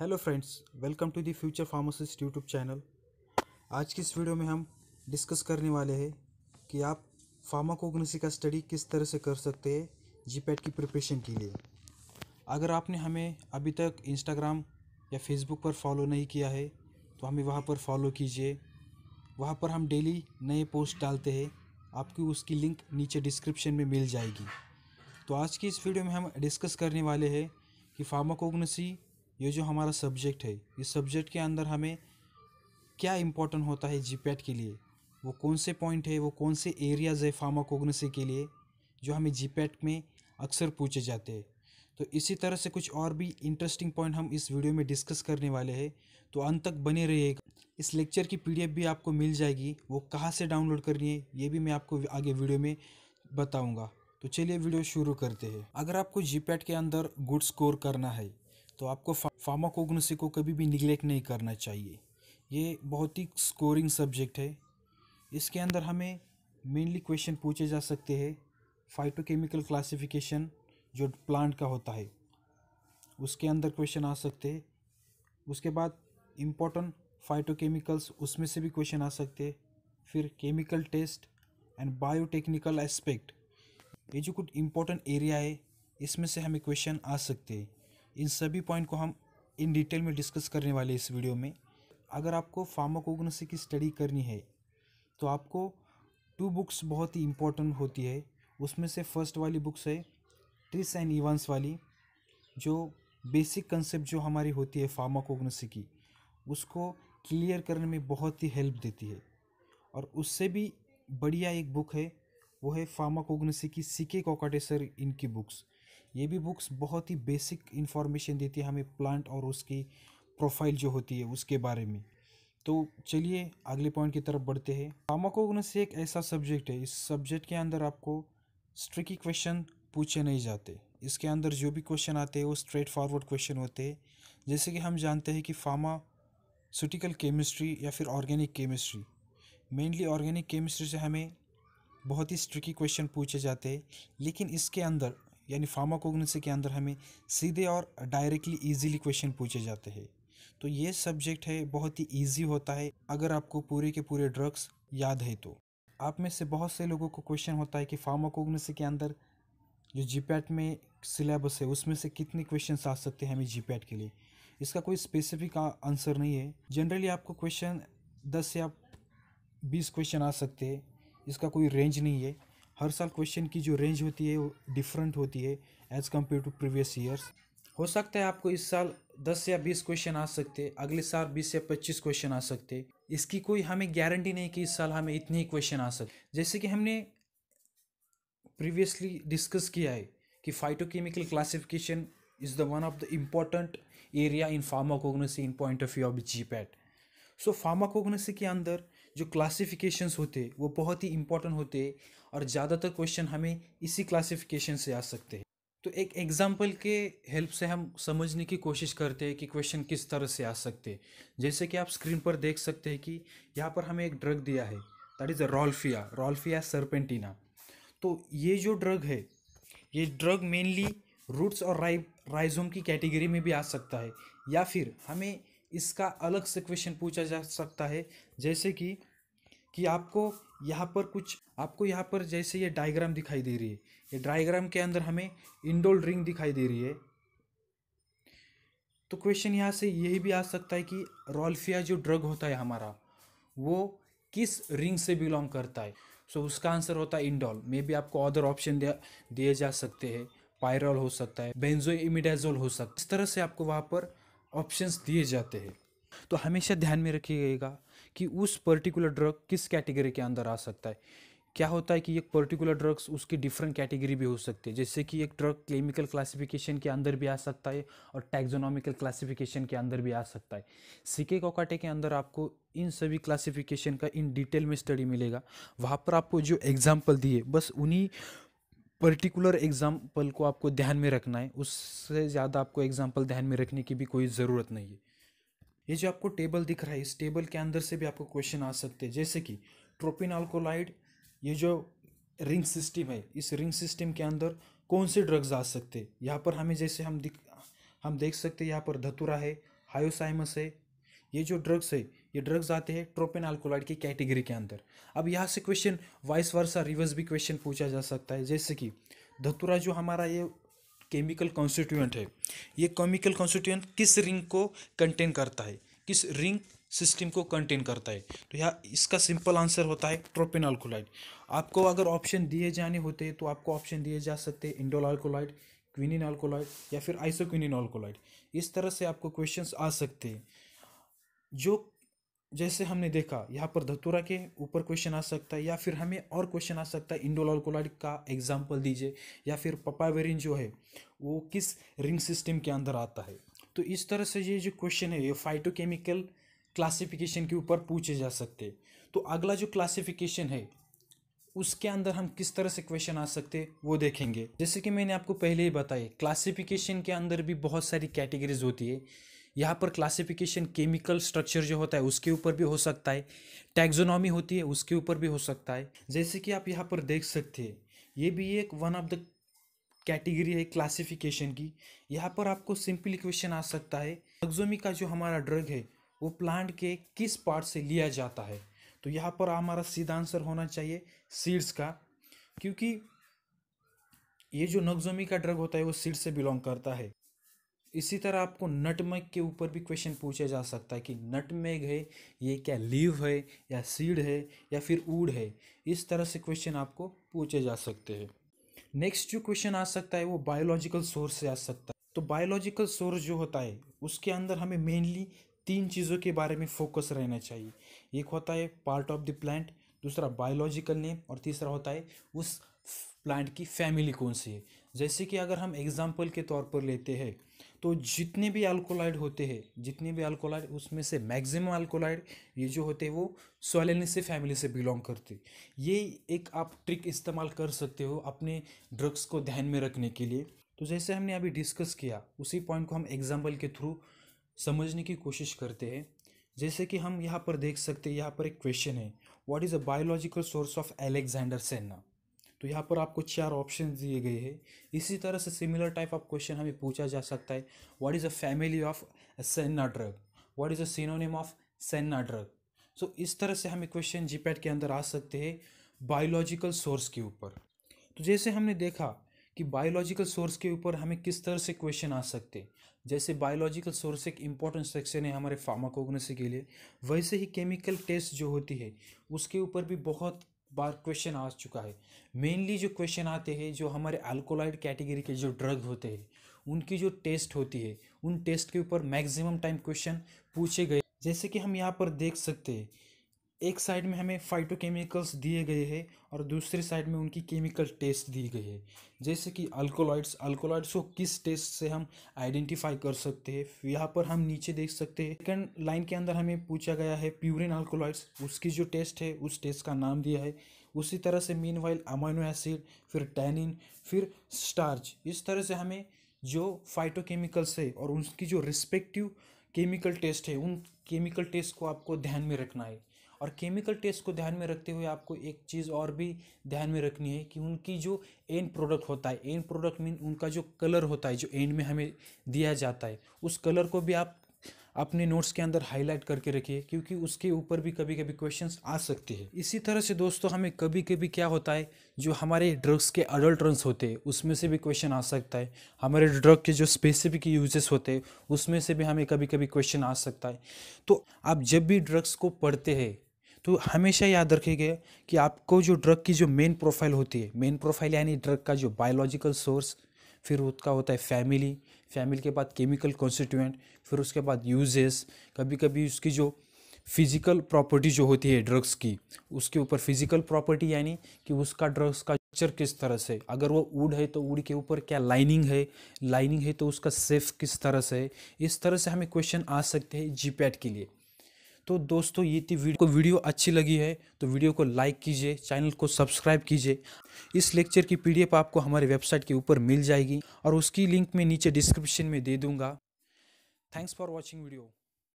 hello friends welcome to the future pharmacist YouTube channel आज की इस वीडियो में हम डिस्कस करने वाले हैं कि आप फार्माकोग्नेसी का स्टडी किस तरह से कर सकते हैं जीपैट की प्रिपरेशन के लिए अगर आपने हमें अभी तक इंस्टाग्राम या फेसबुक पर फॉलो नहीं किया है तो हमें वहाँ पर फॉलो कीजिए वहाँ पर हम डेली नए पोस्ट डालते हैं आपकी उसकी लिंक नीचे डिस्क्रिप्शन में मिल जाएगी तो आज की इस वीडियो में हम डिस्कस करने वाले हैं कि फार्माकोग्नेसी ये जो हमारा सब्जेक्ट है इस सब्जेक्ट के अंदर हमें क्या इम्पोर्टेंट होता है जी के लिए वो कौन से पॉइंट है वो कौन से एरियाज़ है फार्माकोग्नोसी के लिए जो हमें जी में अक्सर पूछे जाते हैं तो इसी तरह से कुछ और भी इंटरेस्टिंग पॉइंट हम इस वीडियो में डिस्कस करने वाले हैं तो अंत तक बने रहिएगा इस लेक्चर की पी भी आपको मिल जाएगी वो कहाँ से डाउनलोड करनी है ये भी मैं आपको आगे वीडियो में बताऊँगा तो चलिए वीडियो शुरू करते हैं अगर आपको जी के अंदर गुड स्कोर करना है तो आपको फार्माकोग्नोसी को कभी भी निगलेक्ट नहीं करना चाहिए ये बहुत ही स्कोरिंग सब्जेक्ट है इसके अंदर हमें मेनली क्वेश्चन पूछे जा सकते हैं फाइटोकेमिकल क्लासिफिकेशन जो प्लांट का होता है उसके अंदर क्वेश्चन आ सकते हैं उसके बाद इम्पोर्टेंट फाइटोकेमिकल्स उसमें से भी क्वेश्चन आ सकते हैं फिर chemical test and biotechnical aspect ये जो कुछ इम्पोर्टेंट एरिया है इसमें से हमें क्वेश्चन आ सकते हैं इन सभी पॉइंट को हम इन डिटेल में डिस्कस करने वाले इस वीडियो में अगर आपको फार्माकोग्नोसी की स्टडी करनी है तो आपको टू बुक्स बहुत ही इम्पोर्टेंट होती है उसमें से फर्स्ट वाली बुक्स है ट्रिस एंड इवान्स वाली जो बेसिक कंसेप्ट जो हमारी होती है फार्माकोग्नोसी की उसको क्लियर करने में बहुत ही हेल्प देती है और उससे भी बढ़िया एक बुक है वो है फार्माकोग्नोसी की सी के सर इनकी बुक्स ये भी बुक्स बहुत ही बेसिक इन्फॉर्मेशन देती है हमें प्लांट और उसकी प्रोफाइल जो होती है उसके बारे में तो चलिए अगले पॉइंट की तरफ बढ़ते हैं से एक ऐसा सब्जेक्ट है इस सब्जेक्ट के अंदर आपको स्ट्रिकी क्वेश्चन पूछे नहीं जाते इसके अंदर जो भी क्वेश्चन आते हैं वो स्ट्रेट फॉरवर्ड क्वेश्चन होते हैं जैसे कि हम जानते हैं कि फार्मास्यूटिकल केमिस्ट्री या फिर organic chemistry mainly organic chemistry से हमें बहुत ही स्ट्रिकी क्वेश्चन पूछे जाते हैं लेकिन इसके अंदर यानी फार्माकोग्नोसी के अंदर हमें सीधे और डायरेक्टली इजीली क्वेश्चन पूछे जाते हैं तो ये सब्जेक्ट है बहुत ही इजी होता है अगर आपको पूरे के पूरे ड्रग्स याद है तो आप में से बहुत से लोगों को क्वेश्चन होता है कि फार्माकोग्नोसी के अंदर जो जीपैट में सिलेबस है उसमें से कितने क्वेश्चन आ सकते हैं हमें जीपैट के लिए इसका कोई स्पेसिफिक आंसर नहीं है जनरली आपको क्वेश्चन दस या बीस क्वेश्चन आ सकते हैं इसका कोई रेंज नहीं है हर साल क्वेश्चन की जो रेंज होती है वो डिफरेंट होती है as compare to previous years हो सकता है आपको इस साल 10 या 20 क्वेश्चन आ सकते अगले साल 20 या 25 क्वेश्चन आ सकते इसकी कोई हमें गारंटी नहीं कि इस साल हमें इतने ही क्वेश्चन आ सकते जैसे कि हमने प्रीवियसली डिस्कस किया है कि phytochemical classification is the one of the important area in pharmacognosy in point of view of G PAT so pharmacognosy के अंदर जो क्लासिफिकेशंस होते वो बहुत ही इंपॉर्टेंट होते और ज़्यादातर क्वेश्चन हमें इसी क्लासिफिकेशन से आ सकते हैं तो एक एग्जाम्पल के हेल्प से हम समझने की कोशिश करते हैं कि क्वेश्चन किस तरह से आ सकते हैं जैसे कि आप स्क्रीन पर देख सकते हैं कि यहाँ पर हमें एक ड्रग दिया है that is rauwolfia rauwolfia serpentina तो ये जो ड्रग है ये ड्रग मेनली रूट्स और राइ राइजोम की कैटेगरी में भी आ सकता है या फिर हमें इसका अलग से क्वेश्चन पूछा जा सकता है जैसे कि कि आपको यहाँ पर कुछ आपको यहाँ पर जैसे ये डायग्राम दिखाई दे रही है ये डायग्राम के अंदर हमें इंडोल रिंग दिखाई दे रही है तो क्वेश्चन यहाँ से यही भी आ सकता है कि रोल्फिया जो ड्रग होता है हमारा वो किस रिंग से बिलोंग करता है सो so, उसका आंसर होता है इंडोल मे बी आपको अदर ऑप्शन दिए जा सकते हैं पायरल हो सकता है बेंजो इमिडाजोल हो सकता है इस तरह से आपको वहाँ पर ऑप्शंस दिए जाते हैं तो हमेशा ध्यान में रखिएगा कि उस पर्टिकुलर ड्रग किस कैटेगरी के अंदर आ सकता है क्या होता है कि एक पर्टिकुलर ड्रग्स उसकी डिफरेंट कैटेगरी भी हो सकती है जैसे कि एक ड्रग क्लिनिकल क्लासिफिकेशन के अंदर भी आ सकता है और टैक्जोनॉमिकल क्लासिफिकेशन के अंदर भी आ सकता है सिक्के कोकाटे के अंदर आपको इन सभी क्लासिफिकेशन का इन डिटेल में स्टडी मिलेगा वहाँ पर आपको जो एग्जाम्पल दिए बस उन्हीं पर्टिकुलर एग्ज़ाम्पल को आपको ध्यान में रखना है उससे ज़्यादा आपको एग्ज़ाम्पल ध्यान में रखने की भी कोई ज़रूरत नहीं है ये जो आपको टेबल दिख रहा है इस टेबल के अंदर से भी आपको क्वेश्चन आ सकते हैं जैसे कि ट्रोपिन अल्कोलाइड ये जो रिंग सिस्टम है इस रिंग सिस्टम के अंदर कौन से ड्रग्स आ सकते हैं यहाँ पर हमें जैसे हम दिख हम देख सकते हैं यहाँ पर धतुरा है हायोसाइमस है ये जो ड्रग्स है ये ड्रग्स आते हैं ट्रोपिन अल्कोलाइड की कैटेगरी के अंदर अब यहाँ से क्वेश्चन वाइस वर्सा रिवर्स भी क्वेश्चन पूछा जा सकता है जैसे कि धतुरा जो हमारा ये केमिकल कॉन्स्टिट्यूएंट है ये केमिकल कॉन्स्टिट्यूएंट किस रिंग को कंटेन करता है किस रिंग सिस्टम को कंटेन करता है तो यहाँ इसका सिंपल आंसर होता है ट्रोपिन अल्कोलाइड आपको अगर ऑप्शन दिए जाने होते हैं तो आपको ऑप्शन दिए जा सकते हैं इंडोल अल्कोलाइड क्विनिन अल्कोलाइड या फिर आइसोक्विनिन अल्कोलाइड इस तरह से आपको क्वेश्चंस आ सकते हैं जो जैसे हमने देखा यहाँ पर धतुरा के ऊपर क्वेश्चन आ सकता है या फिर हमें और क्वेश्चन आ सकता है इंडोल कोलाइड का एग्जाम्पल दीजिए या फिर पपावेरिन जो है वो किस रिंग सिस्टम के अंदर आता है तो इस तरह से ये जो क्वेश्चन है ये फाइटोकेमिकल क्लासिफिकेशन के ऊपर पूछे जा सकते तो अगला जो क्लासिफिकेशन है उसके अंदर हम किस तरह से क्वेश्चन आ सकते वो देखेंगे जैसे कि मैंने आपको पहले ही बताया क्लासिफिकेशन के अंदर भी बहुत सारी कैटेगरीज होती है यहाँ पर क्लासिफिकेशन केमिकल स्ट्रक्चर जो होता है उसके ऊपर भी हो सकता है टैक्सोनॉमी होती है उसके ऊपर भी हो सकता है जैसे कि आप यहाँ पर देख सकते हैं ये भी एक वन ऑफ द कैटेगरी है क्लासिफिकेशन की यहाँ पर आपको सिंपल क्वेश्चन आ सकता है टक्सोमी का जो हमारा ड्रग है वो प्लांट के किस पार्ट से लिया जाता है तो यहाँ पर हमारा सीधा आंसर होना चाहिए सीड्स का क्योंकि ये जो नगजोमी का ड्रग होता है वो सीड से बिलोंग करता है इसी तरह आपको नटमेग के ऊपर भी क्वेश्चन पूछा जा सकता है कि नटमेग है ये क्या लीव है या सीड है या फिर ऊड है इस तरह से क्वेश्चन आपको पूछे जा सकते हैं नेक्स्ट जो क्वेश्चन आ सकता है वो बायोलॉजिकल सोर्स से आ सकता है तो बायोलॉजिकल सोर्स जो होता है उसके अंदर हमें मेनली तीन चीज़ों के बारे में फोकस रहना चाहिए एक होता है पार्ट ऑफ द प्लांट दूसरा बायोलॉजिकल नेम और तीसरा होता है उस प्लांट की फैमिली कौन सी है जैसे कि अगर हम एग्जाम्पल के तौर पर लेते हैं तो जितने भी अल्कोलाइड होते हैं जितने भी अल्कोलाइड उसमें से मैक्सिमम अल्कोलाइड ये जो होते हैं वो सोलेनिस फैमिली से बिलोंग करते ये एक आप ट्रिक इस्तेमाल कर सकते हो अपने ड्रग्स को ध्यान में रखने के लिए तो जैसे हमने अभी डिस्कस किया उसी पॉइंट को हम एग्जाम्पल के थ्रू समझने की कोशिश करते हैं जैसे कि हम यहाँ पर देख सकते हैं यहाँ पर एक क्वेश्चन है what is a biological source of Alexander senna तो यहाँ पर आपको चार ऑप्शन दिए गए हैं इसी तरह से सिमिलर टाइप ऑफ क्वेश्चन हमें पूछा जा सकता है what is a family of senna drug what is a synonym of senna drug so इस तरह से हमें क्वेश्चन जीपैट के अंदर आ सकते हैं बायोलॉजिकल सोर्स के ऊपर तो जैसे हमने देखा कि बायोलॉजिकल सोर्स के ऊपर हमें किस तरह से क्वेश्चन आ सकते हैं जैसे बायोलॉजिकल सोर्स एक इम्पॉर्टेंट सेक्शन है हमारे फार्माकोग्नेसी के लिए वैसे ही केमिकल टेस्ट जो होती है उसके ऊपर भी बहुत बार क्वेश्चन आ चुका है मेनली जो क्वेश्चन आते हैं जो हमारे अल्कोलाइड कैटेगरी के जो ड्रग होते हैं उनकी जो टेस्ट होती है उन टेस्ट के ऊपर मैक्सिमम टाइम क्वेश्चन पूछे गए जैसे कि हम यहाँ पर देख सकते हैं एक साइड में हमें फाइटोकेमिकल्स दिए गए हैं और दूसरे साइड में उनकी केमिकल टेस्ट दी गई है जैसे कि अल्कोलॉइड्स अल्कोलॉइड्स को किस टेस्ट से हम आइडेंटिफाई कर सकते हैं यहाँ पर हम नीचे देख सकते हैं सेकेंड लाइन के अंदर हमें पूछा गया है प्यूरिन अल्कोलॉइड्स उसकी जो टेस्ट है उस टेस्ट का नाम दिया है उसी तरह से मीन वाइल अमाइनो एसिड फिर टैनिन फिर स्टार्च इस तरह से हमें जो फाइटोकेमिकल्स है और उनकी जो रिस्पेक्टिव केमिकल टेस्ट है उन केमिकल टेस्ट को आपको ध्यान में रखना है और केमिकल टेस्ट को ध्यान में रखते हुए आपको एक चीज़ और भी ध्यान में रखनी है कि उनकी जो एंड प्रोडक्ट होता है एंड प्रोडक्ट मीन उनका जो कलर होता है जो एंड में हमें दिया जाता है उस कलर को भी आप अपने नोट्स के अंदर हाईलाइट करके रखिए क्योंकि उसके ऊपर भी कभी कभी क्वेश्चन आ सकते हैं इसी तरह से दोस्तों हमें कभी कभी क्या होता है जो हमारे ड्रग्स के अडल्ट होते हैं उसमें से भी क्वेश्चन आ सकता है हमारे ड्रग के जो स्पेसिफिक यूजेस होते हैं उसमें से भी हमें कभी कभी क्वेश्चन आ सकता है तो आप जब भी ड्रग्स को पढ़ते हैं तो हमेशा याद रखिएगा कि आपको जो ड्रग की जो मेन प्रोफाइल होती है मेन प्रोफाइल यानी ड्रग का जो बायोलॉजिकल सोर्स फिर उसका होता है फैमिली फैमिली के बाद केमिकल कॉन्स्टिट्यूएंट फिर उसके बाद यूजेस कभी कभी उसकी जो फिजिकल प्रॉपर्टी जो होती है ड्रग्स की उसके ऊपर फिजिकल प्रॉपर्टी यानी कि उसका ड्रग्स का स्ट्रक्चर किस तरह से अगर वो उड है तो उड के ऊपर क्या लाइनिंग है लाइनिंग है तो उसका सेफ किस तरह से है इस तरह से हमें क्वेश्चन आ सकते हैं जीपैट के लिए तो दोस्तों ये थी वीडियो को वीडियो अच्छी लगी है तो वीडियो को लाइक कीजिए चैनल को सब्सक्राइब कीजिए इस लेक्चर की पीडीएफ आपको हमारे वेबसाइट के ऊपर मिल जाएगी और उसकी लिंक मैं नीचे डिस्क्रिप्शन में दे दूंगा थैंक्स फॉर वॉचिंग वीडियो